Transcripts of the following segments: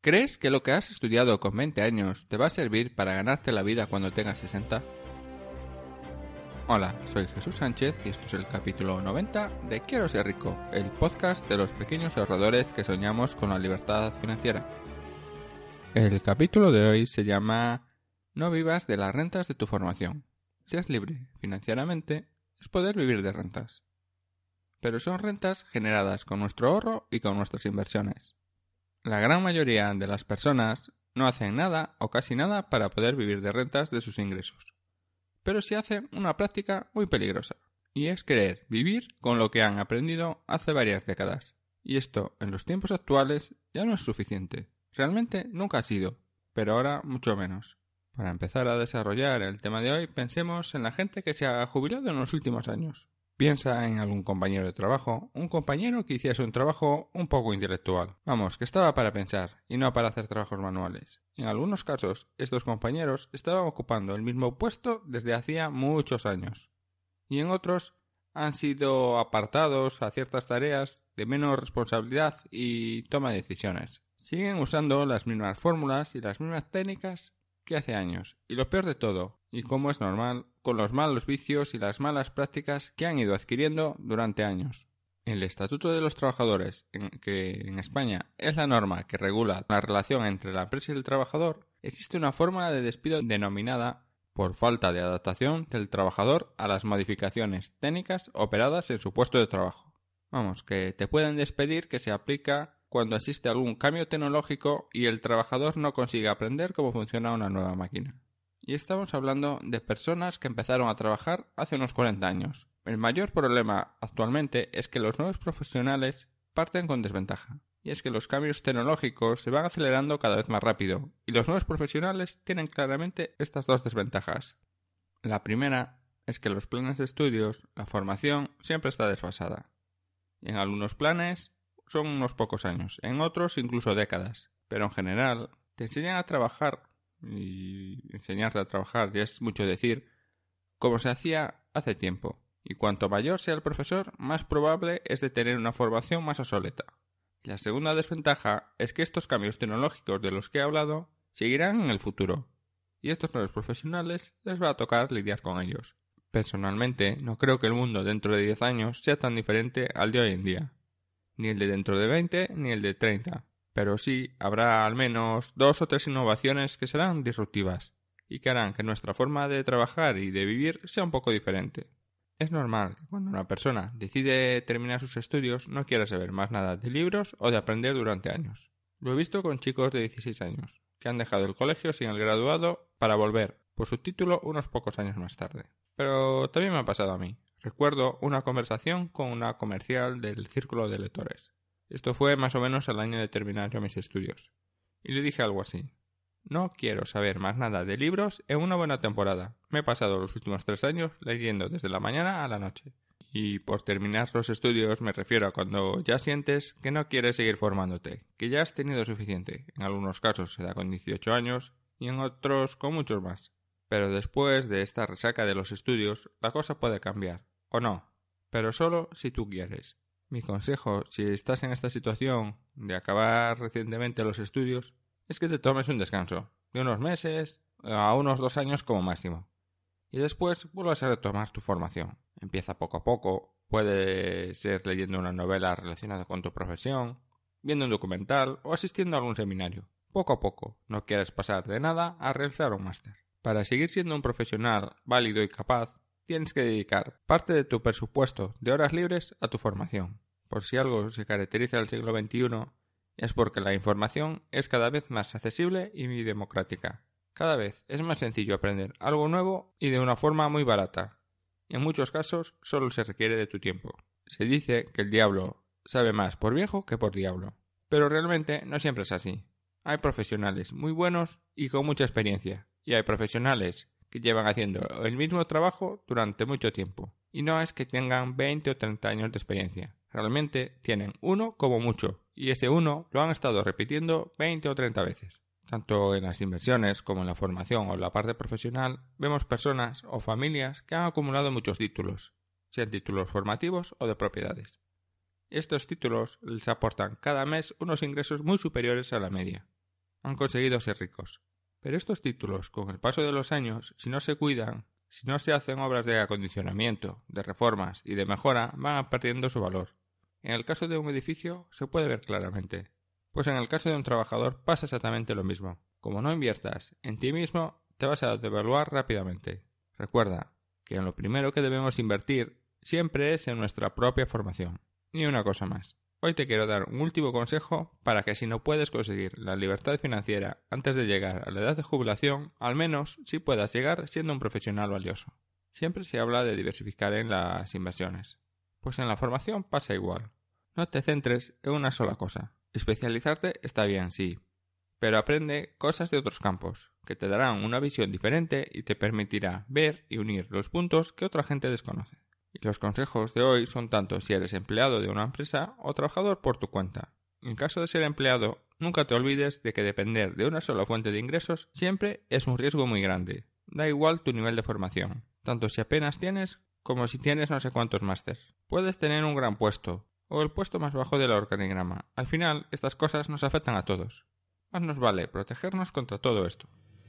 ¿Crees que lo que has estudiado con 20 años te va a servir para ganarte la vida cuando tengas 60? Hola, soy Jesús Sánchez y esto es el capítulo 90 de Quiero ser rico, el podcast de los pequeños ahorradores que soñamos con la libertad financiera. El capítulo de hoy se llama No vivas de las rentas de tu formación. Seas libre financieramente es poder vivir de rentas. Pero son rentas generadas con nuestro ahorro y con nuestras inversiones. La gran mayoría de las personas no hacen nada o casi nada para poder vivir de rentas de sus ingresos. Pero se hacen una práctica muy peligrosa, y es creer vivir con lo que han aprendido hace varias décadas. Y esto, en los tiempos actuales, ya no es suficiente. Realmente nunca ha sido, pero ahora mucho menos. Para empezar a desarrollar el tema de hoy, pensemos en la gente que se ha jubilado en los últimos años. Piensa en algún compañero de trabajo, un compañero que hiciese un trabajo un poco intelectual. Vamos, que estaba para pensar y no para hacer trabajos manuales. En algunos casos, estos compañeros estaban ocupando el mismo puesto desde hacía muchos años. Y en otros, han sido apartados a ciertas tareas de menos responsabilidad y toma de decisiones. Siguen usando las mismas fórmulas y las mismas técnicas que hace años. Y lo peor de todo, y como es normal, con los malos vicios y las malas prácticas que han ido adquiriendo durante años. El Estatuto de los Trabajadores, en que en España es la norma que regula la relación entre la empresa y el trabajador, existe una fórmula de despido denominada por falta de adaptación del trabajador a las modificaciones técnicas operadas en su puesto de trabajo. Vamos, que te pueden despedir que se aplica cuando existe algún cambio tecnológico y el trabajador no consigue aprender cómo funciona una nueva máquina y estamos hablando de personas que empezaron a trabajar hace unos 40 años. El mayor problema actualmente es que los nuevos profesionales parten con desventaja, y es que los cambios tecnológicos se van acelerando cada vez más rápido, y los nuevos profesionales tienen claramente estas dos desventajas. La primera es que los planes de estudios, la formación, siempre está desfasada. Y En algunos planes son unos pocos años, en otros incluso décadas, pero en general te enseñan a trabajar y enseñarte a trabajar, ya es mucho decir, como se hacía hace tiempo. Y cuanto mayor sea el profesor, más probable es de tener una formación más obsoleta. La segunda desventaja es que estos cambios tecnológicos de los que he hablado seguirán en el futuro, y estos nuevos profesionales les va a tocar lidiar con ellos. Personalmente, no creo que el mundo dentro de 10 años sea tan diferente al de hoy en día, ni el de dentro de 20 ni el de 30, pero sí habrá al menos dos o tres innovaciones que serán disruptivas y que harán que nuestra forma de trabajar y de vivir sea un poco diferente. Es normal que cuando una persona decide terminar sus estudios no quiera saber más nada de libros o de aprender durante años. Lo he visto con chicos de 16 años, que han dejado el colegio sin el graduado para volver por su título unos pocos años más tarde. Pero también me ha pasado a mí. Recuerdo una conversación con una comercial del Círculo de Lectores, esto fue más o menos al año de terminar yo mis estudios. Y le dije algo así. No quiero saber más nada de libros en una buena temporada. Me he pasado los últimos tres años leyendo desde la mañana a la noche. Y por terminar los estudios me refiero a cuando ya sientes que no quieres seguir formándote, que ya has tenido suficiente. En algunos casos se da con 18 años y en otros con muchos más. Pero después de esta resaca de los estudios, la cosa puede cambiar, o no, pero solo si tú quieres. Mi consejo, si estás en esta situación de acabar recientemente los estudios, es que te tomes un descanso, de unos meses a unos dos años como máximo. Y después vuelvas a retomar tu formación. Empieza poco a poco, puede ser leyendo una novela relacionada con tu profesión, viendo un documental o asistiendo a algún seminario. Poco a poco, no quieres pasar de nada a realizar un máster. Para seguir siendo un profesional válido y capaz, tienes que dedicar parte de tu presupuesto de horas libres a tu formación. Por si algo se caracteriza al siglo XXI, es porque la información es cada vez más accesible y democrática. Cada vez es más sencillo aprender algo nuevo y de una forma muy barata. En muchos casos solo se requiere de tu tiempo. Se dice que el diablo sabe más por viejo que por diablo. Pero realmente no siempre es así. Hay profesionales muy buenos y con mucha experiencia, y hay profesionales que llevan haciendo el mismo trabajo durante mucho tiempo. Y no es que tengan 20 o 30 años de experiencia. Realmente tienen uno como mucho. Y ese uno lo han estado repitiendo 20 o 30 veces. Tanto en las inversiones como en la formación o la parte profesional, vemos personas o familias que han acumulado muchos títulos, sean títulos formativos o de propiedades. Estos títulos les aportan cada mes unos ingresos muy superiores a la media. Han conseguido ser ricos, pero estos títulos, con el paso de los años, si no se cuidan, si no se hacen obras de acondicionamiento, de reformas y de mejora, van perdiendo su valor. En el caso de un edificio se puede ver claramente. Pues en el caso de un trabajador pasa exactamente lo mismo. Como no inviertas en ti mismo, te vas a devaluar rápidamente. Recuerda que lo primero que debemos invertir siempre es en nuestra propia formación. ni una cosa más. Hoy te quiero dar un último consejo para que si no puedes conseguir la libertad financiera antes de llegar a la edad de jubilación, al menos si puedas llegar siendo un profesional valioso. Siempre se habla de diversificar en las inversiones. Pues en la formación pasa igual. No te centres en una sola cosa. Especializarte está bien, sí, pero aprende cosas de otros campos, que te darán una visión diferente y te permitirá ver y unir los puntos que otra gente desconoce los consejos de hoy son tanto si eres empleado de una empresa o trabajador por tu cuenta. En caso de ser empleado, nunca te olvides de que depender de una sola fuente de ingresos siempre es un riesgo muy grande. Da igual tu nivel de formación, tanto si apenas tienes como si tienes no sé cuántos másteres. Puedes tener un gran puesto, o el puesto más bajo del organigrama. Al final, estas cosas nos afectan a todos. Más nos vale protegernos contra todo esto.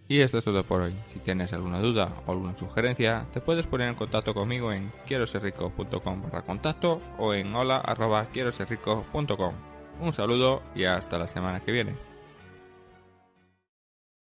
Y esto es todo por hoy. Si tienes alguna duda o alguna sugerencia, te puedes poner en contacto conmigo en quieroserrico.com barra contacto o en hola arroba Un saludo y hasta la semana que viene.